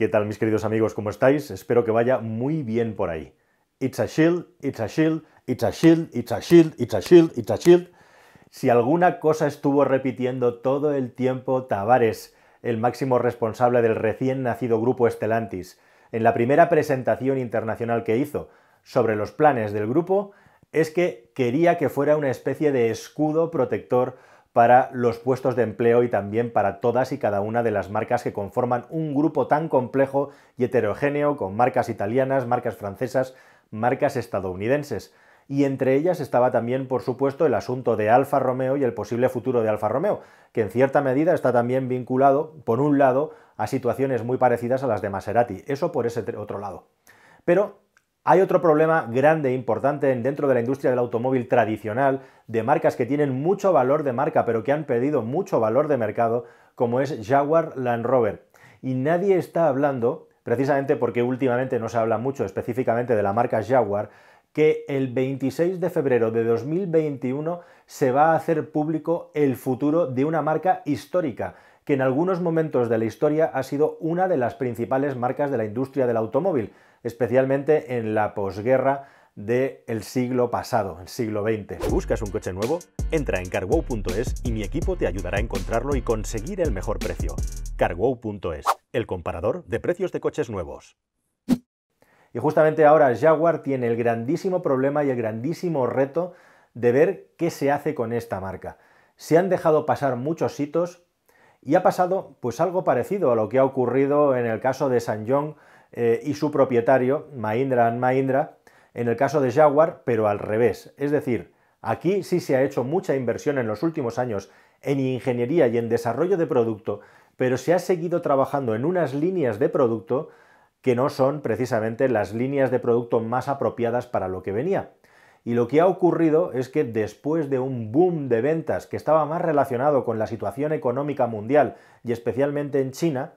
¿Qué tal mis queridos amigos? ¿Cómo estáis? Espero que vaya muy bien por ahí. It's a shield, it's a shield, it's a shield, it's a shield, it's a shield, it's a shield. Si alguna cosa estuvo repitiendo todo el tiempo Tavares, el máximo responsable del recién nacido grupo Estelantis, en la primera presentación internacional que hizo sobre los planes del grupo, es que quería que fuera una especie de escudo protector para los puestos de empleo y también para todas y cada una de las marcas que conforman un grupo tan complejo y heterogéneo con marcas italianas, marcas francesas, marcas estadounidenses. Y entre ellas estaba también, por supuesto, el asunto de Alfa Romeo y el posible futuro de Alfa Romeo, que en cierta medida está también vinculado, por un lado, a situaciones muy parecidas a las de Maserati, eso por ese otro lado. Pero hay otro problema grande e importante dentro de la industria del automóvil tradicional, de marcas que tienen mucho valor de marca, pero que han perdido mucho valor de mercado, como es Jaguar Land Rover. Y nadie está hablando, precisamente porque últimamente no se habla mucho específicamente de la marca Jaguar, que el 26 de febrero de 2021 se va a hacer público el futuro de una marca histórica, que en algunos momentos de la historia ha sido una de las principales marcas de la industria del automóvil especialmente en la posguerra del siglo pasado, el siglo XX. ¿Buscas un coche nuevo? Entra en carwow.es y mi equipo te ayudará a encontrarlo y conseguir el mejor precio. carwow.es, el comparador de precios de coches nuevos. Y justamente ahora Jaguar tiene el grandísimo problema y el grandísimo reto de ver qué se hace con esta marca. Se han dejado pasar muchos hitos y ha pasado pues algo parecido a lo que ha ocurrido en el caso de Jong eh, y su propietario, Mahindra and Mahindra, en el caso de Jaguar, pero al revés. Es decir, aquí sí se ha hecho mucha inversión en los últimos años en ingeniería y en desarrollo de producto, pero se ha seguido trabajando en unas líneas de producto que no son precisamente las líneas de producto más apropiadas para lo que venía. Y lo que ha ocurrido es que después de un boom de ventas que estaba más relacionado con la situación económica mundial y especialmente en China,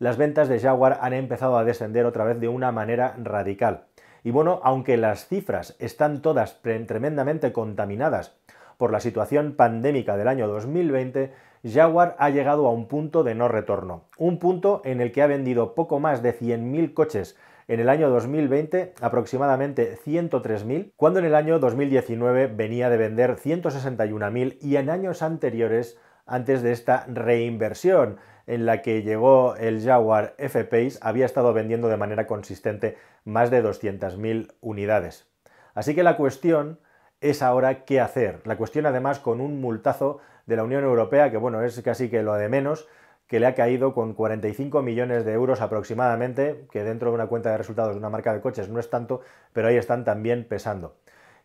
las ventas de Jaguar han empezado a descender otra vez de una manera radical. Y bueno, aunque las cifras están todas tremendamente contaminadas por la situación pandémica del año 2020, Jaguar ha llegado a un punto de no retorno, un punto en el que ha vendido poco más de 100.000 coches en el año 2020 aproximadamente 103.000, cuando en el año 2019 venía de vender 161.000 y en años anteriores antes de esta reinversión en la que llegó el Jaguar F-Pace había estado vendiendo de manera consistente más de 200.000 unidades. Así que la cuestión es ahora qué hacer. La cuestión además con un multazo de la Unión Europea, que bueno, es casi que lo de menos, que le ha caído con 45 millones de euros aproximadamente, que dentro de una cuenta de resultados de una marca de coches no es tanto, pero ahí están también pesando.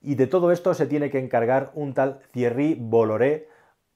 Y de todo esto se tiene que encargar un tal Thierry Bolloré,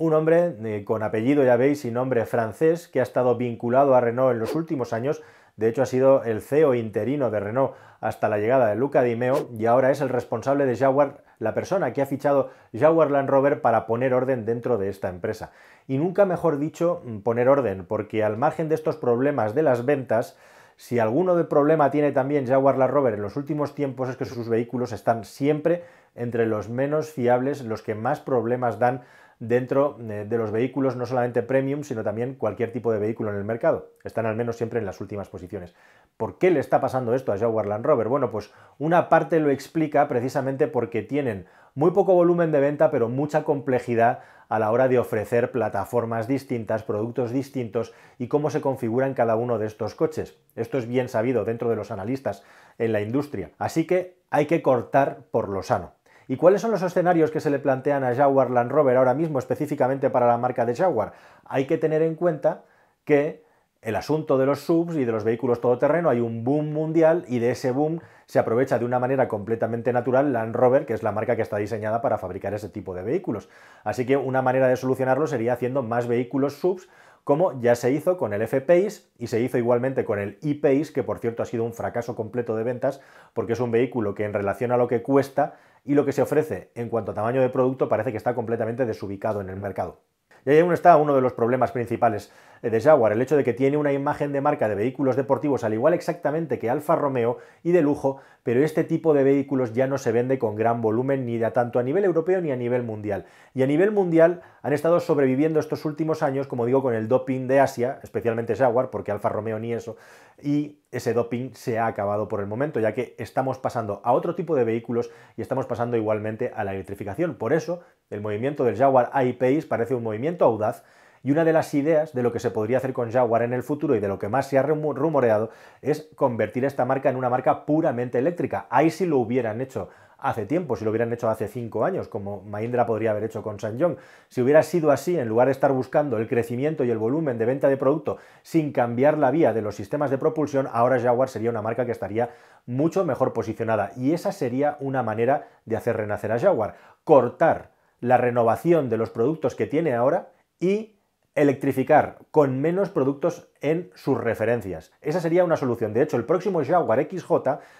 un hombre eh, con apellido, ya veis, y nombre francés, que ha estado vinculado a Renault en los últimos años. De hecho, ha sido el CEO interino de Renault hasta la llegada de Luca Dimeo y ahora es el responsable de Jaguar, la persona que ha fichado Jaguar Land Rover para poner orden dentro de esta empresa. Y nunca mejor dicho, mm, poner orden, porque al margen de estos problemas de las ventas, si alguno de problema tiene también Jaguar Land Rover en los últimos tiempos es que sus vehículos están siempre entre los menos fiables, los que más problemas dan dentro eh, de los vehículos, no solamente premium, sino también cualquier tipo de vehículo en el mercado. Están al menos siempre en las últimas posiciones. ¿Por qué le está pasando esto a Jaguar Land Rover? Bueno, pues una parte lo explica precisamente porque tienen muy poco volumen de venta, pero mucha complejidad a la hora de ofrecer plataformas distintas, productos distintos y cómo se configuran cada uno de estos coches. Esto es bien sabido dentro de los analistas en la industria. Así que hay que cortar por lo sano. ¿Y cuáles son los escenarios que se le plantean a Jaguar Land Rover ahora mismo específicamente para la marca de Jaguar? Hay que tener en cuenta que el asunto de los subs y de los vehículos todoterreno, hay un boom mundial y de ese boom se aprovecha de una manera completamente natural Land Rover, que es la marca que está diseñada para fabricar ese tipo de vehículos. Así que una manera de solucionarlo sería haciendo más vehículos subs, como ya se hizo con el F-Pace y se hizo igualmente con el E-Pace, que por cierto ha sido un fracaso completo de ventas, porque es un vehículo que en relación a lo que cuesta y lo que se ofrece en cuanto a tamaño de producto parece que está completamente desubicado en el mercado. Y ahí aún está uno de los problemas principales de Jaguar, el hecho de que tiene una imagen de marca de vehículos deportivos al igual exactamente que Alfa Romeo y de lujo, pero este tipo de vehículos ya no se vende con gran volumen ni tanto a nivel europeo ni a nivel mundial. Y a nivel mundial han estado sobreviviendo estos últimos años, como digo, con el doping de Asia, especialmente Jaguar, porque Alfa Romeo ni eso, y ese doping se ha acabado por el momento, ya que estamos pasando a otro tipo de vehículos y estamos pasando igualmente a la electrificación. Por eso, el movimiento del Jaguar I-Pace parece un movimiento audaz y una de las ideas de lo que se podría hacer con Jaguar en el futuro y de lo que más se ha rumoreado es convertir esta marca en una marca puramente eléctrica. Ahí sí lo hubieran hecho hace tiempo, si lo hubieran hecho hace cinco años, como Mahindra podría haber hecho con San John. Si hubiera sido así, en lugar de estar buscando el crecimiento y el volumen de venta de producto sin cambiar la vía de los sistemas de propulsión, ahora Jaguar sería una marca que estaría mucho mejor posicionada. Y esa sería una manera de hacer renacer a Jaguar, cortar la renovación de los productos que tiene ahora y electrificar con menos productos en sus referencias. Esa sería una solución. De hecho, el próximo Jaguar XJ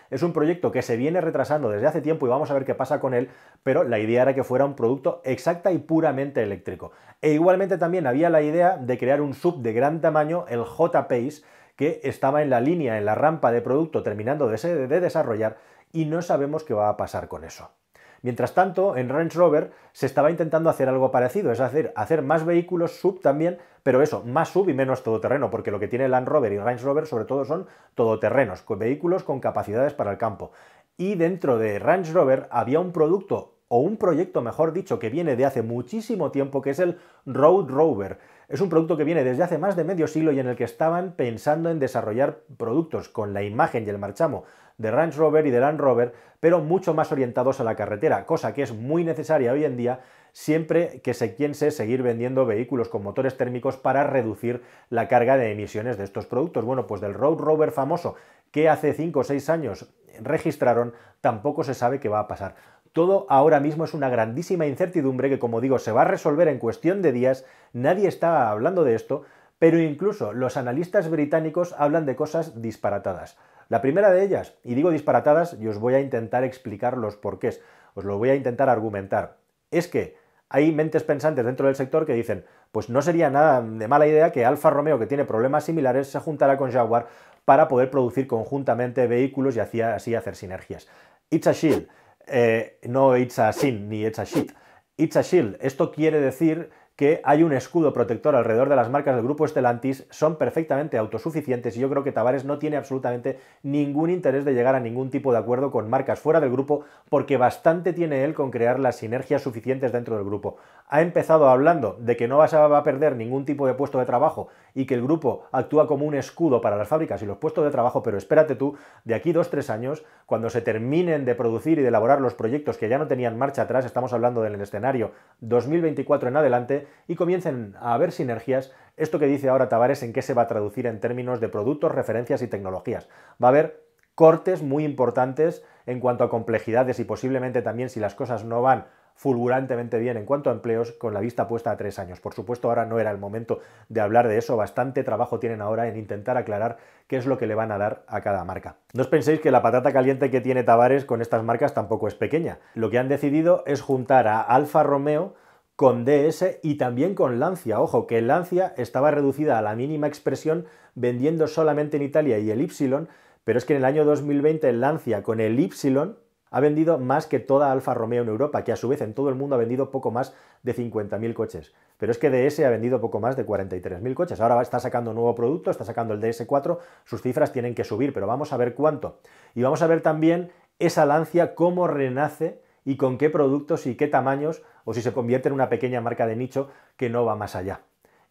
es un proyecto que se viene retrasando desde hace tiempo y vamos a ver qué pasa con él, pero la idea era que fuera un producto exacta y puramente eléctrico. E igualmente también había la idea de crear un sub de gran tamaño, el J-Pace, que estaba en la línea, en la rampa de producto terminando de, de desarrollar y no sabemos qué va a pasar con eso. Mientras tanto, en Range Rover se estaba intentando hacer algo parecido, es decir, hacer más vehículos sub también, pero eso, más sub y menos todoterreno, porque lo que tiene Land Rover y Range Rover sobre todo son todoterrenos, vehículos con capacidades para el campo. Y dentro de Range Rover había un producto o un proyecto, mejor dicho, que viene de hace muchísimo tiempo, que es el Road Rover. Es un producto que viene desde hace más de medio siglo y en el que estaban pensando en desarrollar productos con la imagen y el marchamo de Range Rover y de Land Rover, pero mucho más orientados a la carretera, cosa que es muy necesaria hoy en día siempre que se piense seguir vendiendo vehículos con motores térmicos para reducir la carga de emisiones de estos productos. Bueno, pues del Road Rover famoso que hace 5 o 6 años registraron, tampoco se sabe qué va a pasar. Todo ahora mismo es una grandísima incertidumbre que, como digo, se va a resolver en cuestión de días, nadie está hablando de esto, pero incluso los analistas británicos hablan de cosas disparatadas. La primera de ellas, y digo disparatadas, y os voy a intentar explicar los porqués, os lo voy a intentar argumentar, es que hay mentes pensantes dentro del sector que dicen, pues no sería nada de mala idea que Alfa Romeo, que tiene problemas similares, se juntara con Jaguar para poder producir conjuntamente vehículos y así hacer sinergias. It's a shield, eh, no it's a sin ni it's a shit. It's a shield, esto quiere decir que hay un escudo protector alrededor de las marcas del grupo Estelantis, son perfectamente autosuficientes y yo creo que Tavares no tiene absolutamente ningún interés de llegar a ningún tipo de acuerdo con marcas fuera del grupo porque bastante tiene él con crear las sinergias suficientes dentro del grupo. Ha empezado hablando de que no vas a perder ningún tipo de puesto de trabajo y que el grupo actúa como un escudo para las fábricas y los puestos de trabajo, pero espérate tú, de aquí dos, tres años, cuando se terminen de producir y de elaborar los proyectos que ya no tenían marcha atrás, estamos hablando del escenario 2024 en adelante, y comiencen a haber sinergias, esto que dice ahora Tavares, en qué se va a traducir en términos de productos, referencias y tecnologías. Va a haber cortes muy importantes en cuanto a complejidades y posiblemente también si las cosas no van fulgurantemente bien en cuanto a empleos con la vista puesta a tres años. Por supuesto, ahora no era el momento de hablar de eso, bastante trabajo tienen ahora en intentar aclarar qué es lo que le van a dar a cada marca. No os penséis que la patata caliente que tiene Tavares con estas marcas tampoco es pequeña. Lo que han decidido es juntar a Alfa Romeo con DS y también con Lancia. Ojo, que Lancia estaba reducida a la mínima expresión vendiendo solamente en Italia y el Y, pero es que en el año 2020 Lancia con el Y ha vendido más que toda Alfa Romeo en Europa, que a su vez en todo el mundo ha vendido poco más de 50.000 coches. Pero es que DS ha vendido poco más de 43.000 coches. Ahora está sacando un nuevo producto, está sacando el DS4, sus cifras tienen que subir, pero vamos a ver cuánto. Y vamos a ver también esa Lancia cómo renace y con qué productos y qué tamaños, o si se convierte en una pequeña marca de nicho que no va más allá.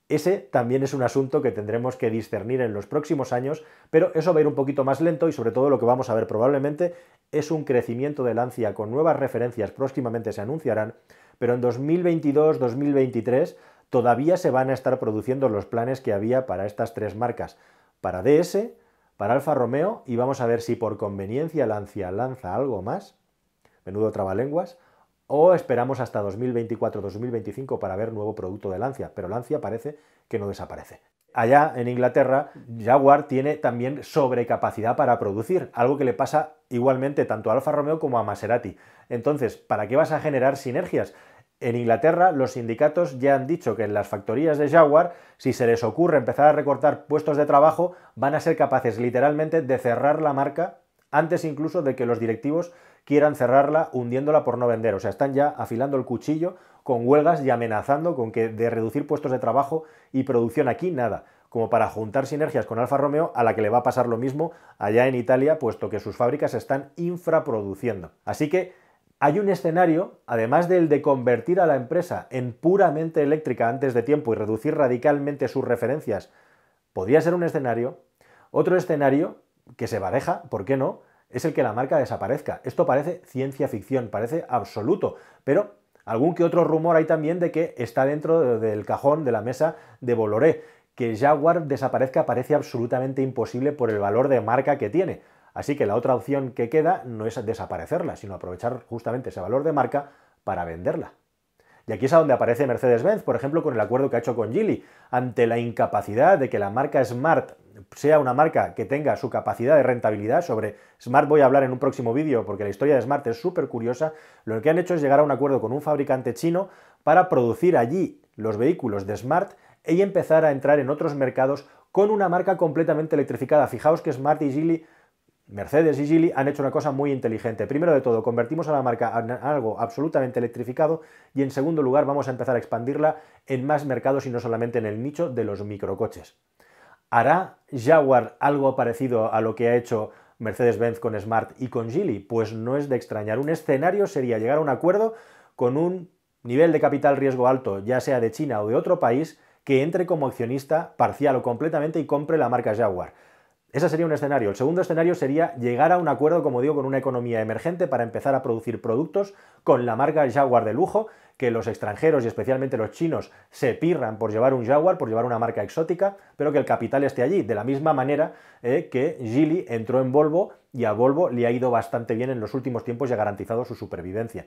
Ese también es un asunto que tendremos que discernir en los próximos años, pero eso va a ir un poquito más lento y sobre todo lo que vamos a ver probablemente es un crecimiento de Lancia con nuevas referencias próximamente se anunciarán, pero en 2022-2023 todavía se van a estar produciendo los planes que había para estas tres marcas, para DS, para Alfa Romeo y vamos a ver si por conveniencia Lancia lanza algo más, menudo trabalenguas, o esperamos hasta 2024-2025 para ver nuevo producto de Lancia, pero Lancia parece que no desaparece. Allá en Inglaterra, Jaguar tiene también sobrecapacidad para producir, algo que le pasa igualmente tanto a Alfa Romeo como a Maserati. Entonces, ¿para qué vas a generar sinergias? En Inglaterra, los sindicatos ya han dicho que en las factorías de Jaguar, si se les ocurre empezar a recortar puestos de trabajo, van a ser capaces literalmente de cerrar la marca antes incluso de que los directivos quieran cerrarla hundiéndola por no vender. O sea, están ya afilando el cuchillo con huelgas y amenazando con que de reducir puestos de trabajo y producción aquí nada, como para juntar sinergias con Alfa Romeo a la que le va a pasar lo mismo allá en Italia, puesto que sus fábricas están infraproduciendo. Así que hay un escenario, además del de convertir a la empresa en puramente eléctrica antes de tiempo y reducir radicalmente sus referencias, podría ser un escenario. Otro escenario que se baraja, ¿por qué no?, es el que la marca desaparezca. Esto parece ciencia ficción, parece absoluto, pero algún que otro rumor hay también de que está dentro del cajón de la mesa de Bolloré. Que Jaguar desaparezca parece absolutamente imposible por el valor de marca que tiene. Así que la otra opción que queda no es desaparecerla, sino aprovechar justamente ese valor de marca para venderla. Y aquí es a donde aparece Mercedes-Benz, por ejemplo, con el acuerdo que ha hecho con Gili. ante la incapacidad de que la marca Smart sea una marca que tenga su capacidad de rentabilidad. Sobre Smart voy a hablar en un próximo vídeo porque la historia de Smart es súper curiosa. Lo que han hecho es llegar a un acuerdo con un fabricante chino para producir allí los vehículos de Smart y empezar a entrar en otros mercados con una marca completamente electrificada. Fijaos que Smart y Gili. Mercedes y Gili han hecho una cosa muy inteligente. Primero de todo, convertimos a la marca en algo absolutamente electrificado y en segundo lugar vamos a empezar a expandirla en más mercados y no solamente en el nicho de los microcoches. ¿Hará Jaguar algo parecido a lo que ha hecho Mercedes-Benz con Smart y con Gili? Pues no es de extrañar. Un escenario sería llegar a un acuerdo con un nivel de capital riesgo alto, ya sea de China o de otro país, que entre como accionista parcial o completamente y compre la marca Jaguar. Ese sería un escenario. El segundo escenario sería llegar a un acuerdo, como digo, con una economía emergente para empezar a producir productos con la marca Jaguar de lujo, que los extranjeros y especialmente los chinos se pirran por llevar un Jaguar, por llevar una marca exótica, pero que el capital esté allí, de la misma manera eh, que Gili entró en Volvo y a Volvo le ha ido bastante bien en los últimos tiempos y ha garantizado su supervivencia.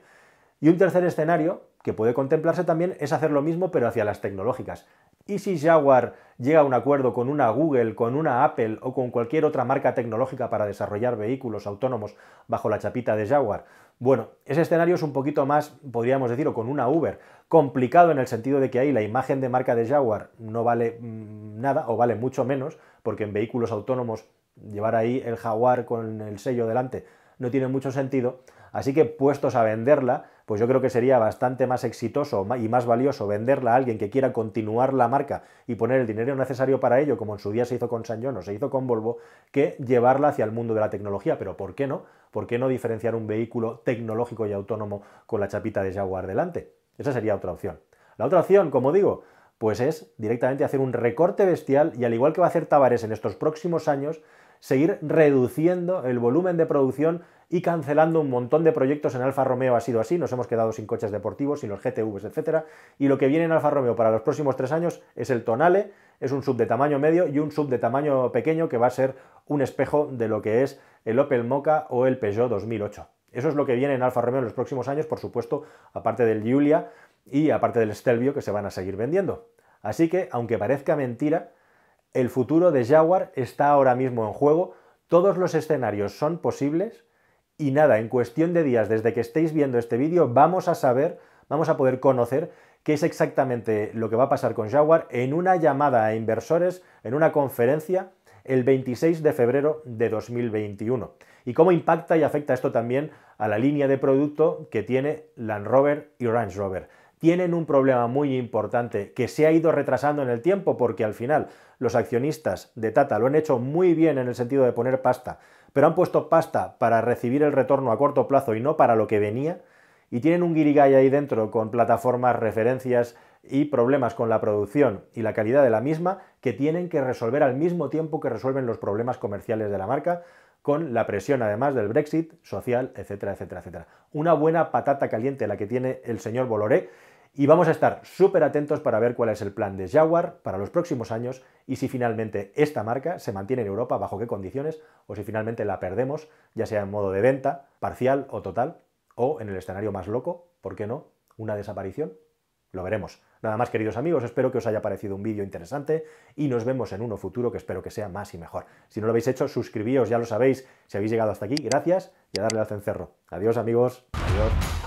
Y un tercer escenario que puede contemplarse también es hacer lo mismo pero hacia las tecnológicas. ¿Y si Jaguar llega a un acuerdo con una Google, con una Apple o con cualquier otra marca tecnológica para desarrollar vehículos autónomos bajo la chapita de Jaguar? Bueno, ese escenario es un poquito más, podríamos decirlo, con una Uber, complicado en el sentido de que ahí la imagen de marca de Jaguar no vale mm, nada o vale mucho menos, porque en vehículos autónomos llevar ahí el Jaguar con el sello delante no tiene mucho sentido, así que puestos a venderla, pues yo creo que sería bastante más exitoso y más valioso venderla a alguien que quiera continuar la marca y poner el dinero necesario para ello, como en su día se hizo con San o se hizo con Volvo, que llevarla hacia el mundo de la tecnología. Pero ¿por qué no? ¿Por qué no diferenciar un vehículo tecnológico y autónomo con la chapita de Jaguar delante? Esa sería otra opción. La otra opción, como digo, pues es directamente hacer un recorte bestial y al igual que va a hacer Tavares en estos próximos años, seguir reduciendo el volumen de producción y cancelando un montón de proyectos en Alfa Romeo ha sido así, nos hemos quedado sin coches deportivos, sin los GTVs, etc. Y lo que viene en Alfa Romeo para los próximos tres años es el Tonale, es un sub de tamaño medio y un sub de tamaño pequeño que va a ser un espejo de lo que es el Opel Mocha o el Peugeot 2008. Eso es lo que viene en Alfa Romeo en los próximos años, por supuesto, aparte del Giulia y aparte del Stelvio que se van a seguir vendiendo. Así que, aunque parezca mentira, el futuro de Jaguar está ahora mismo en juego, todos los escenarios son posibles y nada, en cuestión de días desde que estéis viendo este vídeo vamos a saber, vamos a poder conocer qué es exactamente lo que va a pasar con Jaguar en una llamada a inversores, en una conferencia el 26 de febrero de 2021. Y cómo impacta y afecta esto también a la línea de producto que tiene Land Rover y Range Rover tienen un problema muy importante que se ha ido retrasando en el tiempo porque al final los accionistas de Tata lo han hecho muy bien en el sentido de poner pasta, pero han puesto pasta para recibir el retorno a corto plazo y no para lo que venía, y tienen un guirigay ahí dentro con plataformas, referencias y problemas con la producción y la calidad de la misma que tienen que resolver al mismo tiempo que resuelven los problemas comerciales de la marca, con la presión además del Brexit social, etcétera, etcétera, etcétera. Una buena patata caliente la que tiene el señor Boloré y vamos a estar súper atentos para ver cuál es el plan de Jaguar para los próximos años y si finalmente esta marca se mantiene en Europa, bajo qué condiciones, o si finalmente la perdemos, ya sea en modo de venta, parcial o total, o en el escenario más loco, ¿por qué no? Una desaparición. Lo veremos. Nada más, queridos amigos, espero que os haya parecido un vídeo interesante y nos vemos en uno futuro que espero que sea más y mejor. Si no lo habéis hecho, suscribíos, ya lo sabéis. Si habéis llegado hasta aquí, gracias y a darle al cencerro. Adiós, amigos. Adiós.